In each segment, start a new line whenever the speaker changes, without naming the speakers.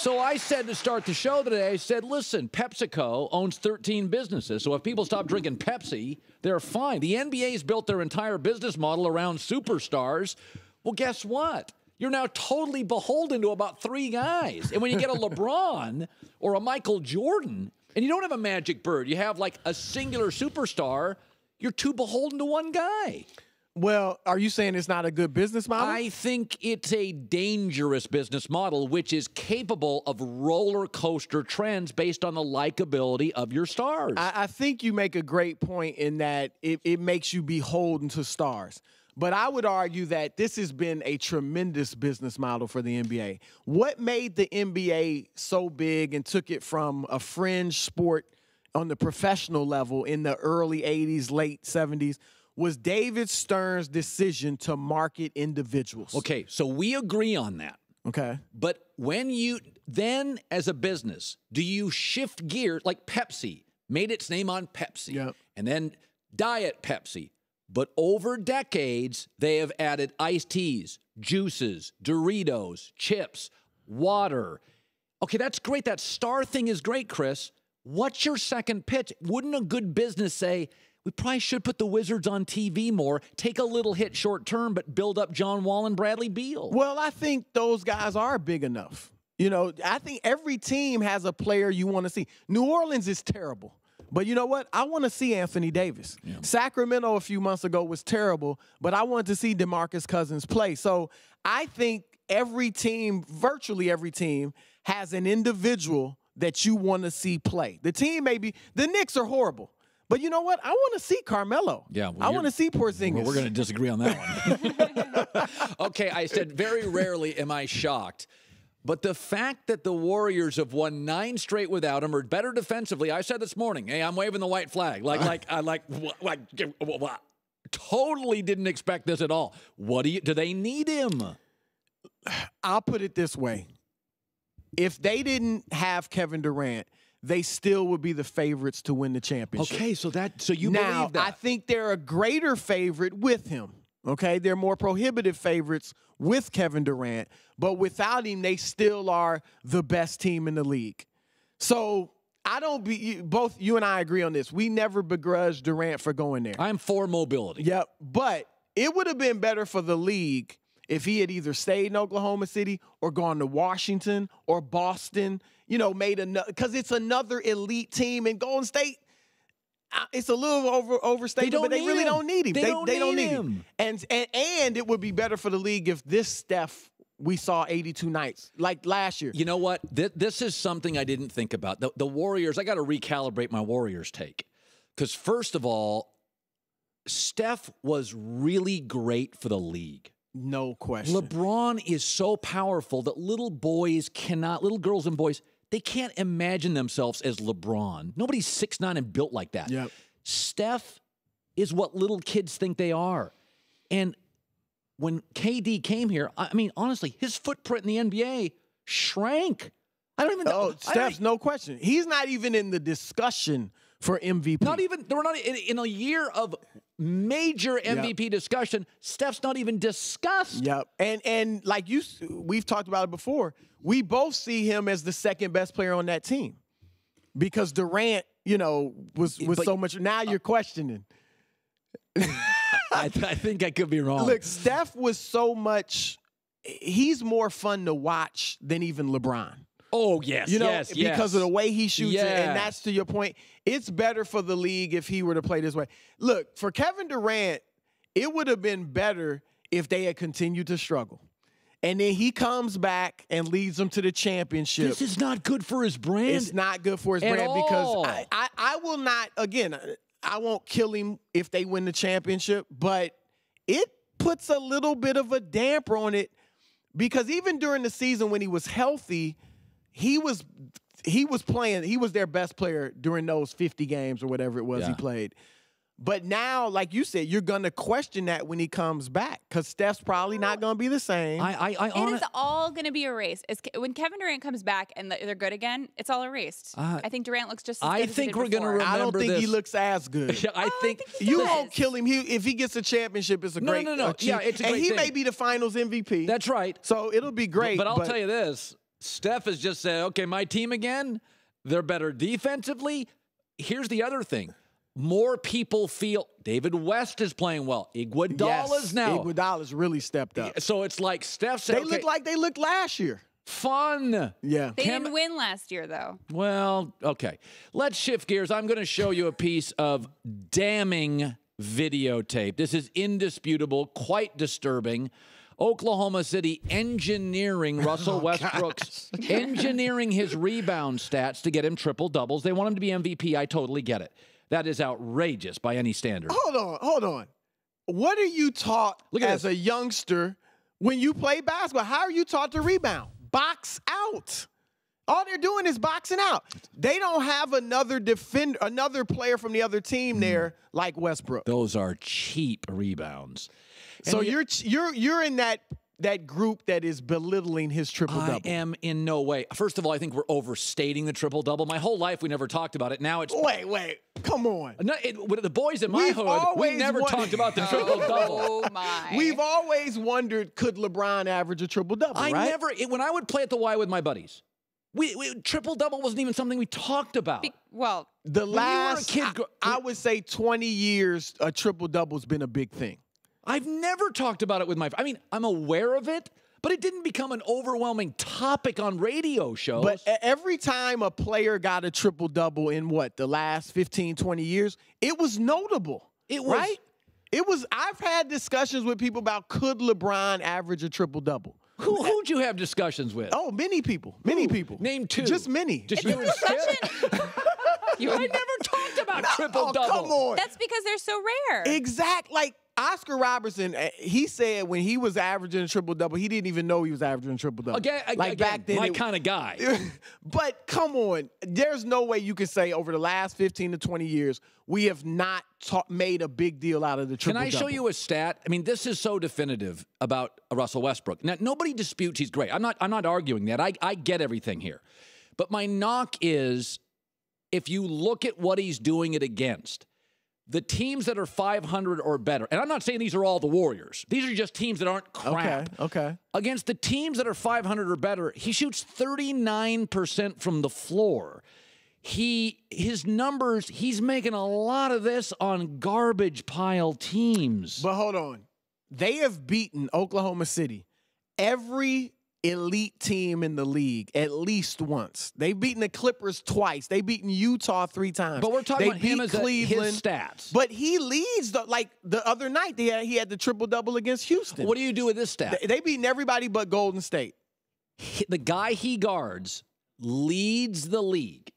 So I said to start the show today, I said, listen, PepsiCo owns 13 businesses. So if people stop drinking Pepsi, they're fine. The NBA's built their entire business model around superstars. Well, guess what? You're now totally beholden to about three guys. And when you get a LeBron or a Michael Jordan, and you don't have a magic bird, you have like a singular superstar, you're too beholden to one guy. Well, are you saying it's not a good business model? I think it's a dangerous business model, which is capable of roller coaster trends based on the likability of your stars. I, I think
you make a great point in that it, it makes you beholden to stars. But I would argue that this has been a tremendous business model for the NBA. What made the NBA so big and took it from a fringe sport on the professional level in the early 80s, late 70s? was David Stern's decision to
market individuals. Okay, so we agree on that. Okay. But when you then as a business, do you shift gear like Pepsi made its name on Pepsi yep. and then Diet Pepsi? But over decades, they have added iced teas, juices, Doritos, chips, water. Okay, that's great. That star thing is great, Chris. What's your second pitch? Wouldn't a good business say, we probably should put the Wizards on TV more, take a little hit short term, but build up John Wall and Bradley Beal. Well, I think those guys are big enough. You know,
I think every team has a player you want to see. New Orleans is terrible. But you know what? I want to see Anthony Davis. Yeah. Sacramento a few months ago was terrible, but I wanted to see DeMarcus Cousins play. So I think every team, virtually every team, has an individual that you want to see play. The team maybe the Knicks are horrible. But you know what? I want to see Carmelo. Yeah, well, I want to see Porzingis. Well, we're going to
disagree on that one. okay, I said very rarely am I shocked. But the fact that the Warriors have won nine straight without him or better defensively. I said this morning, hey, I'm waving the white flag. Like, like, I like, like, totally didn't expect this at all. What do you? Do they need him? I'll put it this way:
if they didn't have Kevin Durant, they still would be the favorites to win the championship. Okay, so that so you now, believe that. I think they're a greater favorite with him. Okay, they're more prohibitive favorites with Kevin Durant, but without him, they still are the best team in the league. So I don't be both you and I agree on this. We never begrudge Durant for going there. I'm for mobility. Yep, but it would have been better for the league if he had either stayed in Oklahoma City or gone to Washington or Boston, you know, made another because it's another elite team in Golden State. It's a little over overstated, but they really him. don't need him. They, they don't, they need, don't need him. him. And, and and it would be better for the league if this Steph we saw 82 nights like last year.
You know what? Th this is something I didn't think about. The, the Warriors, I got to recalibrate my Warriors take. Because, first of all, Steph was really great for the league. No question. LeBron is so powerful that little boys cannot, little girls and boys, they can't imagine themselves as LeBron. Nobody's six nine and built like that. Yep. Steph is what little kids think they are. And when KD came here, I mean, honestly, his footprint in the NBA shrank. I don't even know. Oh, Steph's no question. He's not even in the discussion for MVP. Not even, they were not in, in a year of major MVP yep. discussion. Steph's not even
discussed. Yep. And and like you, we've talked about it before. We both see him as the second best player on that team because Durant, you know, was was but, so much. Now you're questioning.
I, th I, think I could be wrong. Look, Steph
was so much. He's more fun to watch than even LeBron. Oh yes, you know, yes, because yes. of the way he shoots yes. it, and that's to your point. It's better for the league if he were to play this way. Look, for Kevin Durant, it would have been better if they had continued to struggle. And then he comes back and leads them to the championship. This is not good for his brand. It's not good for his At brand all. because I, I, I will not, again, I won't kill him if they win the championship, but it puts a little bit of a damper on it because even during the season when he was healthy – he was he was playing he was their best player during those 50 games or whatever it was yeah. he played but now like you said you're gonna question that when he comes back because steph's probably not gonna be the same i i, I honest- is
all gonna be erased it's, when kevin durant comes back and they're good again it's all erased uh, i think durant looks just i think we're before. gonna remember i don't think this. he looks
as good yeah, I, oh, think, I think you won't kill him he, if he gets a championship it's a no, great no no no yeah it's a and he thing. may be the finals mvp that's right so it'll be great but, but i'll but tell you
this Steph has just said, okay, my team again, they're better defensively. Here's the other thing. More people feel David West is playing well. Iguodala's yes, now. Iguodala's really stepped up. So it's like Steph said. They okay, look like they looked last year fun. Yeah. They didn't win last year, though. Well, okay. Let's shift gears. I'm going to show you a piece of damning videotape. This is indisputable, quite disturbing. Oklahoma City engineering Russell oh, Westbrook's engineering his rebound stats to get him triple doubles. They want him to be MVP. I totally get it. That is outrageous by any standard.
Hold on, hold on. What are you taught Look as this. a youngster when you play basketball? How are you taught to rebound? Box out. All they're doing is boxing out. They don't have another defender, another player from the other team hmm. there like Westbrook.
Those are cheap rebounds
so he, you're you're you're in that that group that is belittling his triple double.
I am in no way. First of all, I think we're overstating the triple double. My whole life we never talked about it. Now it's wait, wait, come on. No, it, the boys in my We've hood, we never talked about the triple double. Oh my! We've always wondered could LeBron average a triple double? I right? never. It, when I would play at the Y with my buddies, we, we triple double wasn't even something we talked about. Be, well, the last kid, I, I would say twenty years, a triple double's been a big thing. I've never talked about it with my. I mean, I'm aware of it, but it didn't become an overwhelming topic on radio shows.
But every time a player got a triple double in what, the last 15, 20 years, it was notable. It was. Right? It was. I've had discussions with people about could LeBron average a triple double? Who, who'd you have discussions with? Oh, many people. Many people. Name two. Just many. Just you and
you I never talked about no, triple double. Oh, come on. That's because they're so rare. Exactly.
Like, Oscar Robertson, eh, he said when he was averaging a triple double, he didn't even know he was averaging triple double. Again, like again, back then, my kind of guy. but come on, there's no way you can say over the last 15 to 20 years we have not made a big deal out of the triple. Can I show
you a stat? I mean, this is so definitive about Russell Westbrook. Now, nobody disputes he's great. I'm not. I'm not arguing that. I I get everything here, but my knock is if you look at what he's doing it against the teams that are 500 or better, and I'm not saying these are all the Warriors. These are just teams that aren't crap. Okay. Okay. Against the teams that are 500 or better, he shoots 39% from the floor. He his numbers, he's making a lot of this on garbage pile teams. But hold on. They have beaten
Oklahoma City every elite team in the league at least once. They've beaten the Clippers twice. They've beaten Utah three times. But we're talking they about him as Cleveland. his stats. But he leads the like the other night. They had, he had the triple double against Houston. What do
you do with this stat? They, have beaten everybody but Golden State. the guy he guards leads the league.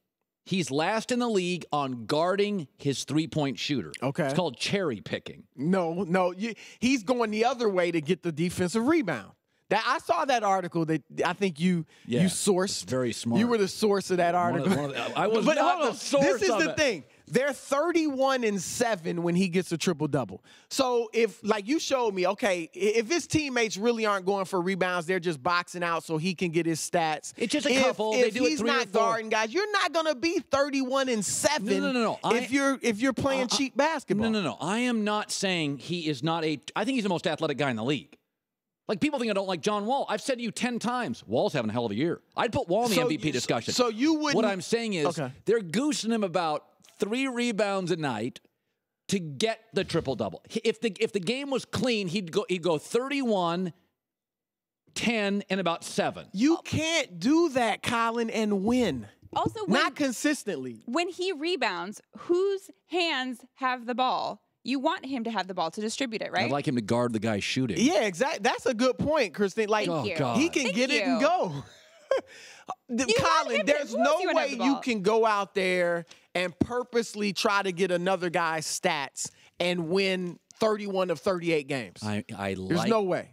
He's last in the league on guarding his three point shooter. Okay. It's called cherry picking. No, no. he's going the other way to get
the defensive rebound. That I saw that article that I think you yeah, you sourced. Very smart. You were the source of that article. One of the, one of the, I was but uh, not the source. This is of the it. thing. They're 31 and 7 when he gets a triple double. So if like you showed me, okay, if his teammates really aren't going for rebounds, they're just boxing out so he can get his stats. It's just a if, couple. If, if he's not guarding guys, you're not gonna be 31 and 7. No, no, no, no. If
you're if you're playing I, cheap basketball. No, no, no. I am not saying he is not a I think he's the most athletic guy in the league. Like people think I don't like John Wall. I've said to you ten times, Wall's having a hell of a year. I'd put Wall in the so MVP you, discussion. So you would. What I'm saying is, okay. they're goosing him about three rebounds a night to get the triple double. If the if the game was clean, he'd go he'd go 31 10 and about 7. You can't do that,
Colin, and win. Also, when, not
consistently. When he rebounds, whose hands have the ball? you want him to have the ball to distribute it, right? I'd like him to guard the guy shooting. Yeah,
exactly. That's a good point, Christine. Like, oh, he can Thank get you. it and go.
the, Colin, there's no way the you
can go out there and purposely try to get another guy's stats and win 31 of 38 games.
I, I There's no way.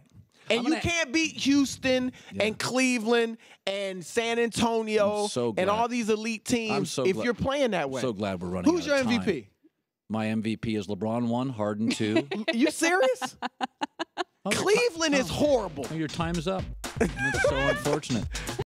And gonna, you can't beat Houston yeah. and Cleveland and San Antonio so and all these elite teams so if you're playing that way. I'm so glad we're running. Who's your MVP?
My MVP is LeBron one, Harden two.
you serious? Oh, Cleveland oh. is horrible.
Oh, your time is up. It's so unfortunate.